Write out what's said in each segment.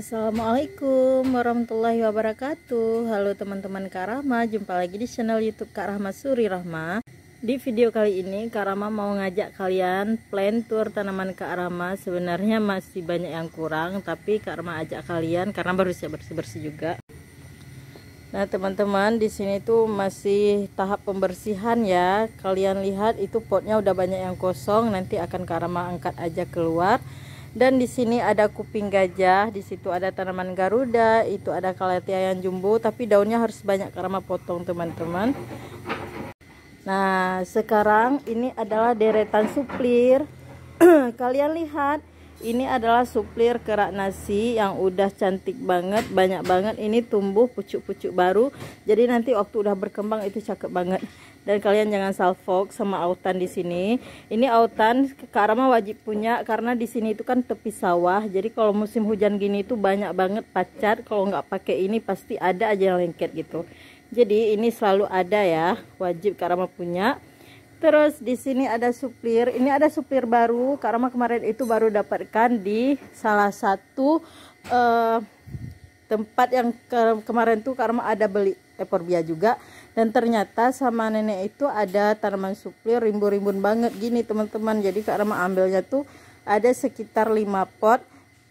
Assalamualaikum warahmatullahi wabarakatuh Halo teman-teman Kak Rahma Jumpa lagi di channel youtube Kak Rahma Suri Rahma Di video kali ini Kak Rahma mau ngajak kalian plan tour tanaman Kak Rahma Sebenarnya masih banyak yang kurang Tapi Kak Rahma ajak kalian Karena baru siap bersih-bersih juga Nah teman-teman di sini tuh masih tahap pembersihan ya Kalian lihat itu potnya udah banyak yang kosong Nanti akan Kak Rahma angkat aja keluar dan di sini ada kuping gajah di situ ada tanaman garuda itu ada kalatea yang jumbo tapi daunnya harus banyak karena potong teman-teman nah sekarang ini adalah deretan suplir kalian lihat ini adalah suplir kerak nasi yang udah cantik banget banyak banget ini tumbuh pucuk-pucuk baru jadi nanti waktu udah berkembang itu cakep banget dan kalian jangan salfok sama autan di sini ini autan karena wajib punya karena di sini itu kan tepi sawah jadi kalau musim hujan gini itu banyak banget pacar kalau nggak pakai ini pasti ada aja yang lengket gitu jadi ini selalu ada ya wajib karena punya Terus di sini ada supir. Ini ada supir baru karena kemarin itu baru dapatkan di salah satu uh, tempat yang ke kemarin tuh karena ada beli eporbia juga dan ternyata sama nenek itu ada tanaman suplir rimbun-rimbun banget gini teman-teman jadi Kak Rama ambilnya tuh ada sekitar 5 pot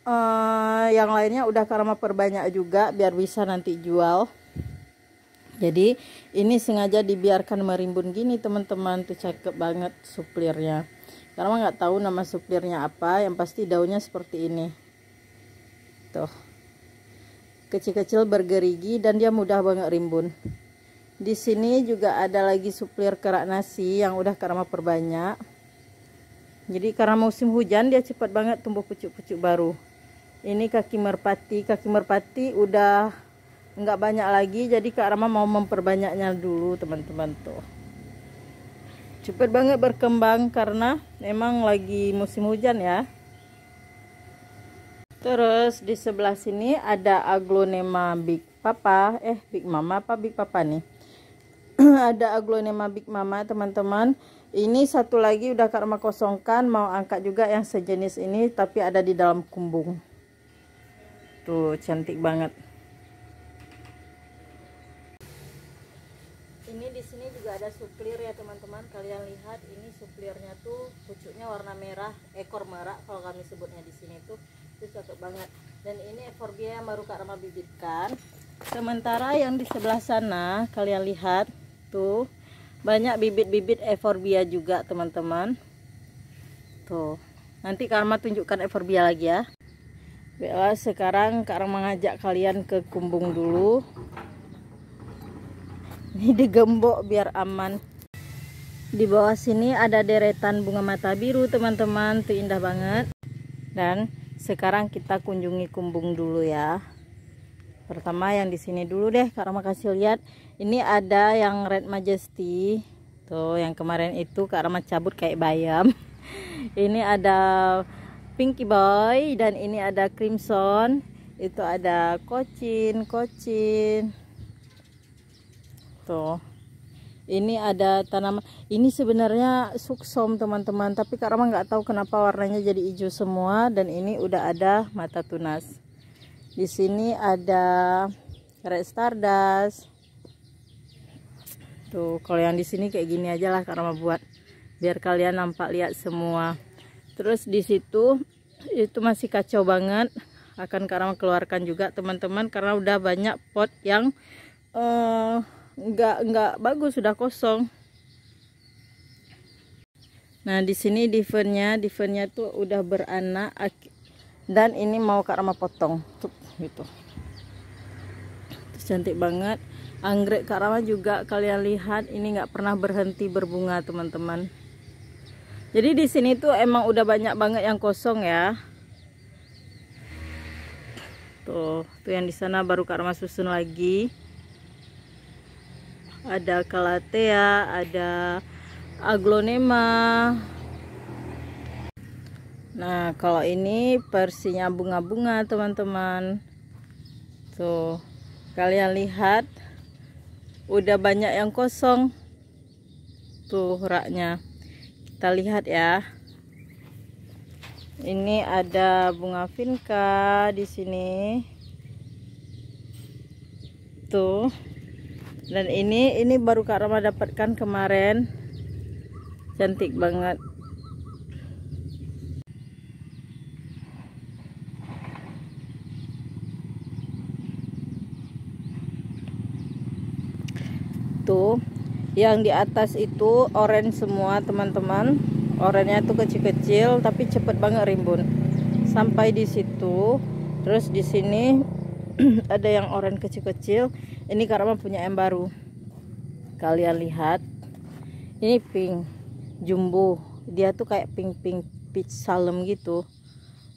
uh, yang lainnya udah karma perbanyak juga biar bisa nanti jual jadi ini sengaja dibiarkan merimbun gini teman-teman tuh cakep banget suplirnya karena nggak tahu nama suplirnya apa yang pasti daunnya seperti ini tuh kecil-kecil bergerigi dan dia mudah banget rimbun di sini juga ada lagi suplir kerak nasi yang udah karma perbanyak jadi karena musim hujan dia cepat banget tumbuh pucuk-pucuk baru ini kaki merpati kaki merpati udah nggak banyak lagi jadi Kak Rama mau memperbanyaknya dulu teman-teman tuh Cepat banget berkembang karena memang lagi musim hujan ya Terus di sebelah sini ada aglonema big papa, eh big mama apa big papa nih? ada aglonema big mama teman-teman. Ini satu lagi udah karma kosongkan, mau angkat juga yang sejenis ini tapi ada di dalam kumbung. Tuh cantik banget. ini di sini juga ada suplir ya teman-teman kalian lihat ini suplirnya tuh pucuknya warna merah ekor merah kalau kami sebutnya di sini tuh itu cocok banget dan ini forbia yang baru Kak Rama bibitkan sementara yang di sebelah sana kalian lihat tuh banyak bibit-bibit eforbia juga teman-teman tuh nanti Kak Rama tunjukkan eforbia lagi ya baiklah sekarang Kak Rama ngajak kalian ke kumbung dulu ini digembok biar aman di bawah sini ada deretan bunga mata biru teman-teman tuh indah banget dan sekarang kita kunjungi kumbung dulu ya pertama yang di sini dulu deh karena makasih lihat ini ada yang red majesty tuh yang kemarin itu karena cabut kayak bayam ini ada pinky boy dan ini ada crimson itu ada kocin kocin tuh ini ada tanaman ini sebenarnya suksom teman-teman tapi Kak Rama nggak tahu kenapa warnanya jadi hijau semua dan ini udah ada mata tunas di sini ada red stardust tuh kalau yang di sini kayak gini aja lah Kak Rama buat biar kalian nampak lihat semua terus di situ itu masih kacau banget akan Kak Rama keluarkan juga teman-teman karena udah banyak pot yang uh, nggak nggak bagus sudah kosong nah di sini divernya divernya tuh udah beranak dan ini mau kak rama potong Tuh, gitu Terus cantik banget anggrek rama juga kalian lihat ini nggak pernah berhenti berbunga teman-teman jadi di sini tuh emang udah banyak banget yang kosong ya tuh tuh yang di sana baru rama susun lagi ada kalatea, ada aglonema. Nah, kalau ini versinya bunga-bunga, teman-teman. Tuh, kalian lihat udah banyak yang kosong. Tuh raknya. Kita lihat ya. Ini ada bunga vinca di sini. Tuh dan ini ini baru Kak Rama dapatkan kemarin cantik banget tuh yang di atas itu orange semua teman-teman oranye itu kecil-kecil tapi cepet banget rimbun sampai di situ terus di sini ada yang orange kecil-kecil ini karena punya yang baru kalian lihat ini pink jumbo dia tuh kayak pink pink peach salem gitu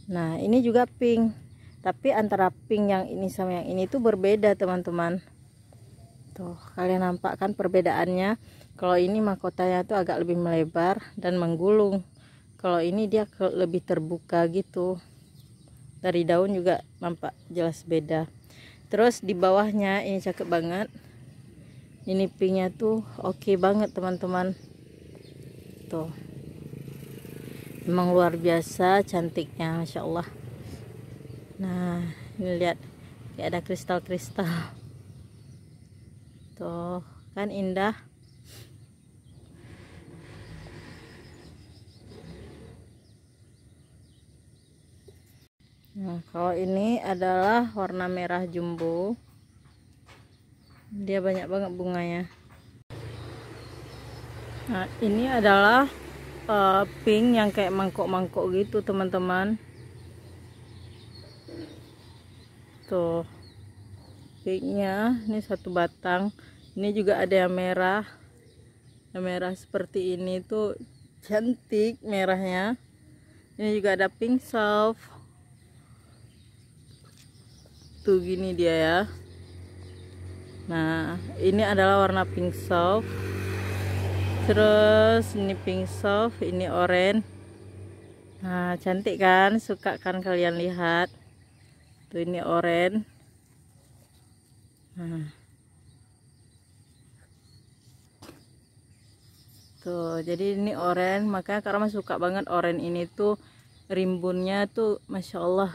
nah ini juga pink tapi antara pink yang ini sama yang ini tuh berbeda teman-teman tuh kalian nampak kan perbedaannya kalau ini mahkotanya tuh agak lebih melebar dan menggulung kalau ini dia lebih terbuka gitu dari daun juga nampak jelas beda terus di bawahnya ini cakep banget ini pinknya tuh oke okay banget teman-teman tuh emang luar biasa cantiknya Masya Allah nah ini lihat kayak ada kristal-kristal tuh kan indah Nah, kalau ini adalah warna merah jumbo. Dia banyak banget bunganya. Nah, ini adalah uh, pink yang kayak mangkok-mangkok gitu, teman-teman. Tuh. Pinknya, ini satu batang. Ini juga ada yang merah. Yang merah seperti ini tuh cantik merahnya. Ini juga ada pink soft tuh gini dia ya nah ini adalah warna pink soft terus ini pink soft ini orange nah cantik kan suka kan kalian lihat tuh ini orange nah tuh jadi ini orange makanya karena suka banget orange ini tuh rimbunnya tuh Masya Allah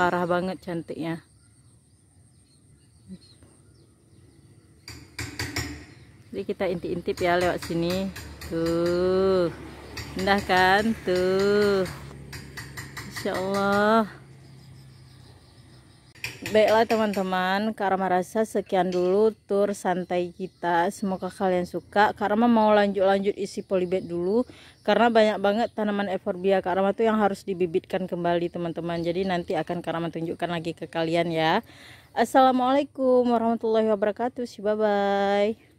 parah banget cantiknya jadi kita intip-intip ya lewat sini tuh indah kan tuh Insya Allah baiklah teman-teman Karma rasa sekian dulu tur santai kita semoga kalian suka Karma mau lanjut-lanjut isi polybag dulu karena banyak banget tanaman euphorbia Karma tuh yang harus dibibitkan kembali teman-teman jadi nanti akan Karma tunjukkan lagi ke kalian ya Assalamualaikum warahmatullahi wabarakatuh bye bye